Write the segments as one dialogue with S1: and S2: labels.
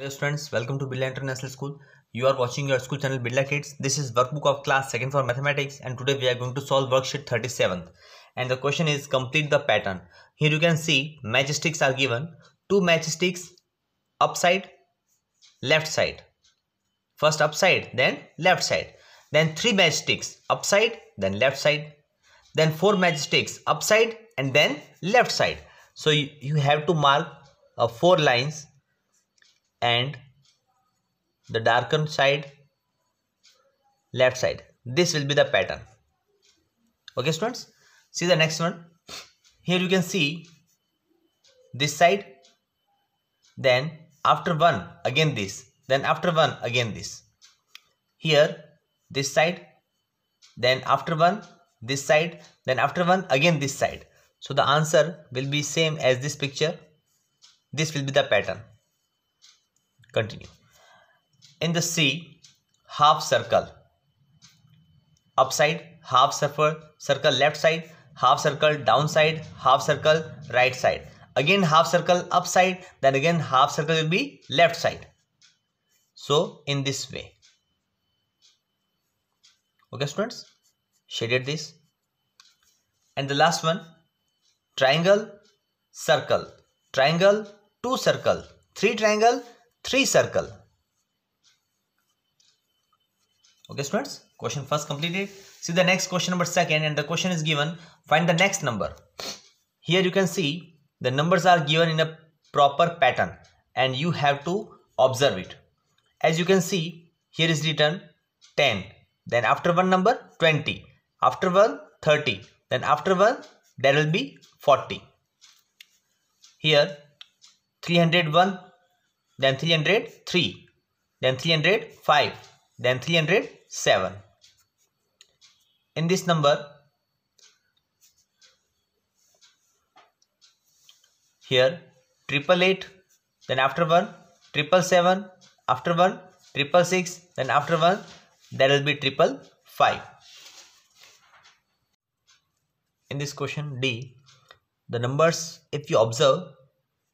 S1: Hello students, welcome to Billa International School. You are watching your school channel Billa Kids. This is workbook of class 2nd for mathematics and today we are going to solve worksheet 37. And the question is complete the pattern. Here you can see matchsticks are given. Two matchsticks upside, left side. First upside, then left side. Then three matchsticks upside, then left side. Then four matchsticks upside and then left side. So you, you have to mark uh, four lines and the darker side left side this will be the pattern okay students see the next one here you can see this side then after one again this then after one again this here this side then after one this side then after one again this side so the answer will be same as this picture this will be the pattern continue in the c half circle upside half circle left side half circle downside half circle right side again half circle upside then again half circle will be left side so in this way okay students shaded this and the last one triangle circle triangle two circle three triangle three circle okay students question first completed see the next question number second and the question is given find the next number here you can see the numbers are given in a proper pattern and you have to observe it as you can see here is written 10 then after one number 20 after one 30 then after one there will be 40 here 301 then 303 then 305 then 307 in this number here triple eight then after one triple seven after one triple six then after one there will be triple five in this question d the numbers if you observe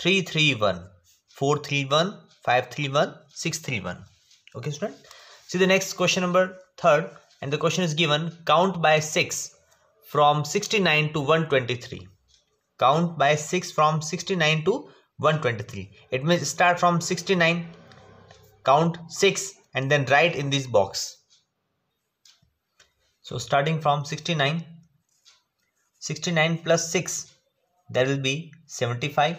S1: 331 okay student see the next question number third and the question is given count by 6 from 69 to 123 count by 6 from 69 to 123 it means start from 69 count 6 and then write in this box so starting from 69 69 plus 6 that will be 75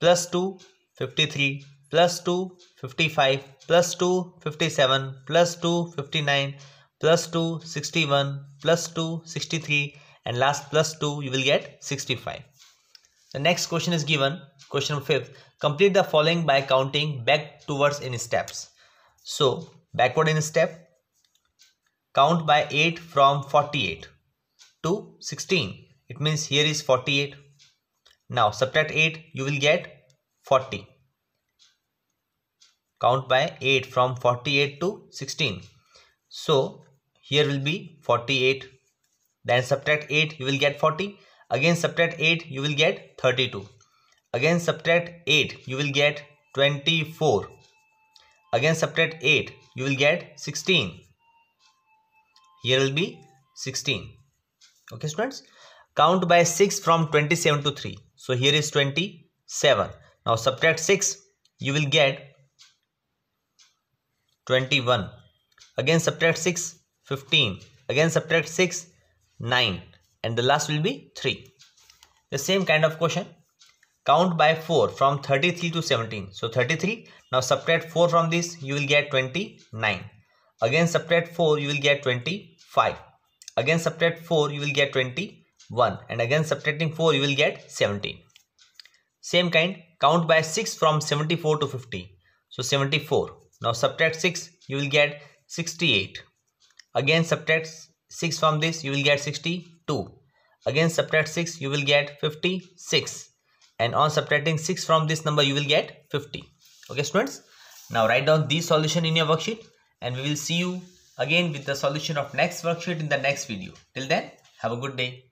S1: plus 2 53 plus 2 55 plus 2 57 plus 2 59 plus 2 61 plus 2 63 and last plus 2 you will get 65. The next question is given question five. complete the following by counting back towards in steps. So backward in step count by 8 from 48 to 16 it means here is 48 now subtract 8, you will get 40. Count by 8 from 48 to 16. So here will be 48. Then subtract 8, you will get 40. Again subtract 8, you will get 32. Again subtract 8, you will get 24. Again subtract 8, you will get 16. Here will be 16. Okay students count by 6 from 27 to 3 so here is 27. Now subtract 6, you will get 21. Again subtract 6, 15. Again subtract 6, 9. And the last will be 3. The same kind of question. Count by 4 from 33 to 17. So 33. Now subtract 4 from this, you will get 29. Again subtract 4, you will get 25. Again subtract 4, you will get 20. 1 and again subtracting 4 you will get 17. Same kind count by 6 from 74 to 50. So 74. Now subtract 6 you will get 68. Again subtract 6 from this you will get 62. Again subtract 6 you will get 56 and on subtracting 6 from this number you will get 50. Okay students. Now write down this solution in your worksheet and we will see you again with the solution of next worksheet in the next video. Till then have a good day.